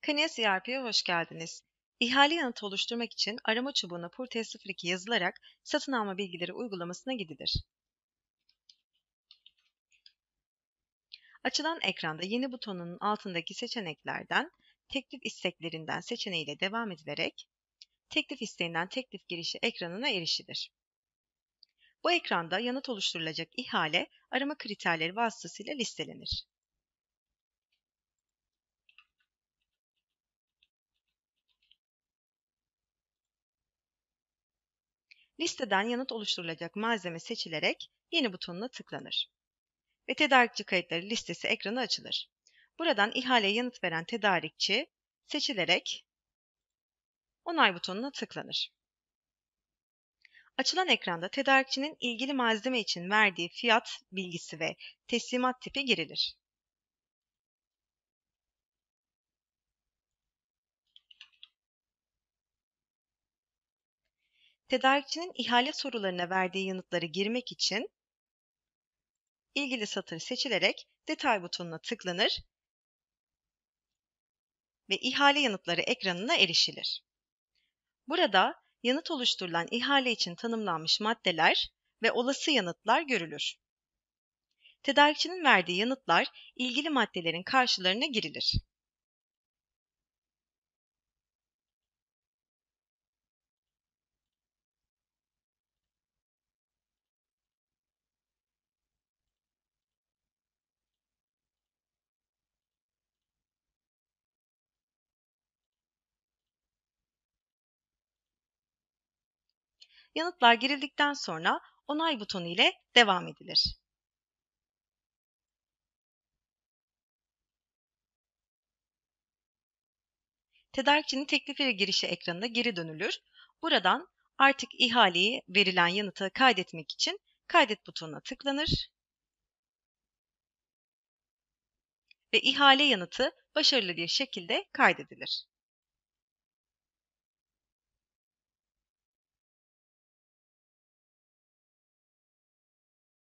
Kaniye CRP'ye hoş geldiniz. İhale yanıtı oluşturmak için arama çubuğuna purt t 02 yazılarak satın alma bilgileri uygulamasına gidilir. Açılan ekranda yeni butonunun altındaki seçeneklerden teklif isteklerinden seçeneğiyle devam edilerek teklif isteğinden teklif girişi ekranına erişilir. Bu ekranda yanıt oluşturulacak ihale arama kriterleri vasıtasıyla listelenir. listeden yanıt oluşturulacak malzeme seçilerek yeni butonuna tıklanır ve tedarikçi kayıtları listesi ekranı açılır. Buradan ihaleye yanıt veren tedarikçi seçilerek onay butonuna tıklanır. Açılan ekranda tedarikçinin ilgili malzeme için verdiği fiyat bilgisi ve teslimat tipi girilir. tedarikçinin ihale sorularına verdiği yanıtları girmek için ilgili satır seçilerek detay butonuna tıklanır ve ihale yanıtları ekranına erişilir. Burada yanıt oluşturulan ihale için tanımlanmış maddeler ve olası yanıtlar görülür. Tedarikçinin verdiği yanıtlar ilgili maddelerin karşılarına girilir. yanıtlar girildikten sonra onay butonu ile devam edilir. Tedarikçinin teklifleri girişi ekranına geri dönülür. Buradan artık ihaleyi verilen yanıtı kaydetmek için kaydet butonuna tıklanır ve ihale yanıtı başarılı bir şekilde kaydedilir.